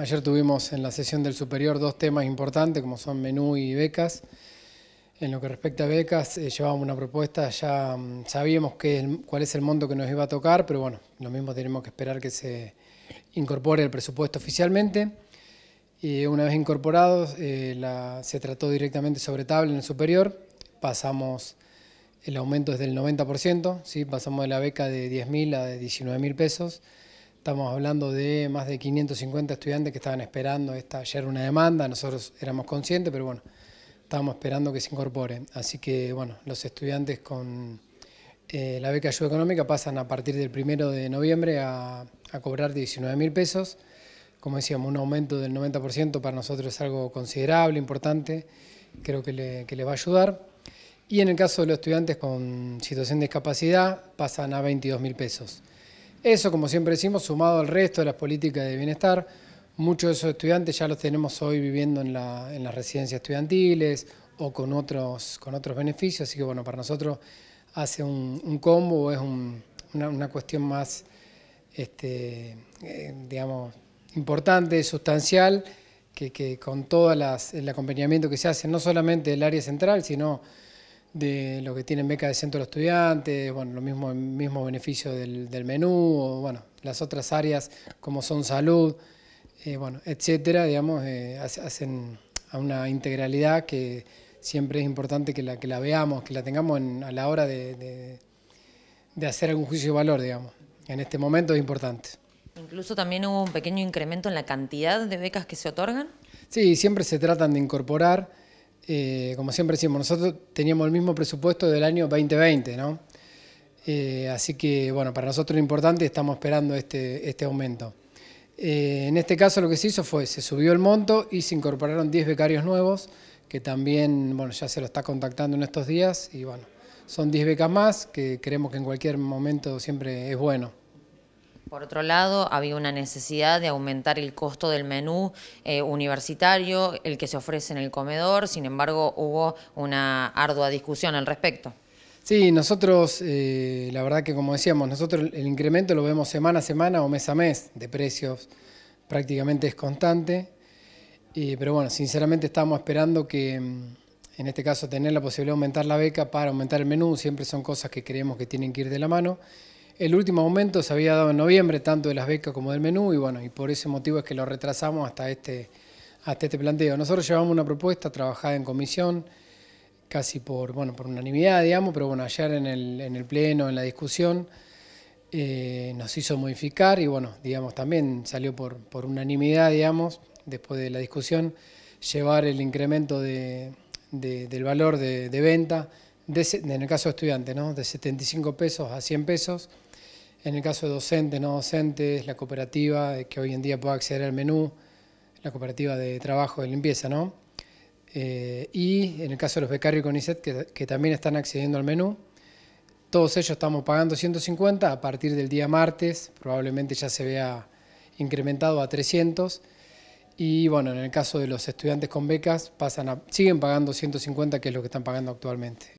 Ayer tuvimos en la sesión del superior dos temas importantes, como son menú y becas. En lo que respecta a becas, eh, llevábamos una propuesta, ya mm, sabíamos cuál es el monto que nos iba a tocar, pero bueno, lo mismo tenemos que esperar que se incorpore el presupuesto oficialmente. Y una vez incorporados, eh, se trató directamente sobre tabla en el superior, pasamos el aumento desde el 90%, ¿sí? pasamos de la beca de 10.000 a 19.000 pesos, Estamos hablando de más de 550 estudiantes que estaban esperando esta, ayer una demanda, nosotros éramos conscientes, pero bueno, estábamos esperando que se incorpore. Así que bueno, los estudiantes con eh, la beca ayuda económica pasan a partir del primero de noviembre a, cobrar 19 mil pesos. Como decíamos, un aumento del 90% para nosotros es algo considerable, importante, creo que le, que le va a ayudar. Y en el caso de los estudiantes con situación de discapacidad pasan a 22 mil pesos. Eso, como siempre decimos, sumado al resto de las políticas de bienestar, muchos de esos estudiantes ya los tenemos hoy viviendo en, las residencias estudiantiles o con otros, con otros beneficios, así que bueno, para nosotros hace un, combo, es una, cuestión más, este, eh, digamos, importante, sustancial, que, que con todo el acompañamiento que se hace, no solamente del área central, sino de lo que tienen beca de centro de estudiantes, bueno, lo mismo, beneficio del, menú, bueno, las otras áreas como son salud, eh, bueno, etcétera, digamos, eh, hacen a una integralidad que siempre es importante que la, que la veamos, que la tengamos a la hora de, de hacer algún juicio de valor, digamos. En este momento es importante. Incluso también hubo un pequeño incremento en la cantidad de becas que se otorgan. Sí, siempre se tratan de incorporar. Eh, como siempre decimos, nosotros teníamos el mismo presupuesto del año 2020, ¿no? Eh, así que, bueno, para nosotros lo importante, estamos esperando este, este aumento. Eh, en este caso lo que se hizo fue, se subió el monto y se incorporaron 10 becarios nuevos, que también, bueno, ya se lo está contactando en estos días y, bueno, son 10 becas más, que creemos que en cualquier momento siempre es bueno. Por otro lado, había una necesidad de aumentar el costo del menú eh, universitario, el que se ofrece en el comedor, sin embargo hubo una ardua discusión al respecto. Sí, nosotros, eh, la verdad que como decíamos, nosotros el incremento lo vemos semana a semana o mes a mes de precios, prácticamente es constante, pero bueno, sinceramente estamos esperando que, mm, en este caso, tener la posibilidad de aumentar la beca para aumentar el menú, siempre son cosas que creemos que tienen que ir de la mano, el último aumento se había dado en noviembre, tanto de las becas como del menú, y bueno, y por ese motivo es que lo retrasamos hasta este, hasta este planteo. Nosotros llevamos una propuesta trabajada en comisión, casi por, bueno, por unanimidad, digamos, pero bueno, ayer en el, pleno, en la discusión, eh, nos hizo modificar y bueno, digamos, también salió por, unanimidad, digamos, después de la discusión, llevar el incremento del valor de, venta, en el caso de estudiantes, de 75 pesos a 100 pesos, en el caso de docentes, no docentes, la cooperativa que hoy en día puede acceder al menú, la cooperativa de trabajo de limpieza, ¿no? Eh, y en el caso de los becarios con ISET, que, también están accediendo al menú, todos ellos estamos pagando 150, a partir del día martes probablemente ya se vea incrementado a 300, y bueno, en el caso de los estudiantes con becas, pasan siguen pagando 150, que es lo que están pagando actualmente.